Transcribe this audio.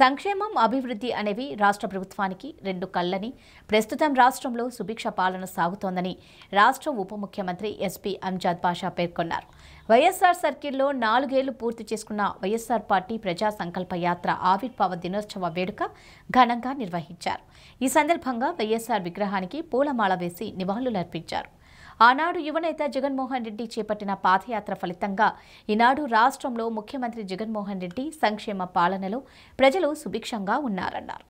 సంక్షేమం అభివృద్ధి అనేవి రాష్ట్ర ప్రభుత్వానికి రెండు కళ్ళని ప్రస్తుతం రాష్ట్రంలో సుభిక్ష పాలన సాగుతోందని రాష్ట్ర ఉప ముఖ్యమంత్రి ఎస్పీ అంజాద్ బాషా పేర్కొన్నారు వైఎస్ఆర్ సర్కిల్లో నాలుగేళ్లు పూర్తి చేసుకున్న వైఎస్ఆర్ పార్టీ ప్రజా సంకల్ప యాత్ర ఆవిర్భావ దినోత్సవ వేడుక ఘనంగా నిర్వహించారు ఈ సందర్భంగా వైఎస్ఆర్ విగ్రహానికి పూలమాల వేసి నివాళులర్పించారు ఆనాడు యువనేత జగన్మోహన్ రెడ్డి చేపట్టిన పాదయాత్ర ఫలితంగా ఈనాడు రాష్ట్రంలో ముఖ్యమంత్రి జగన్మోహన్ రెడ్డి సంక్షేమ పాలనలో ప్రజలు సుభిక్షంగా ఉన్నారన్నారు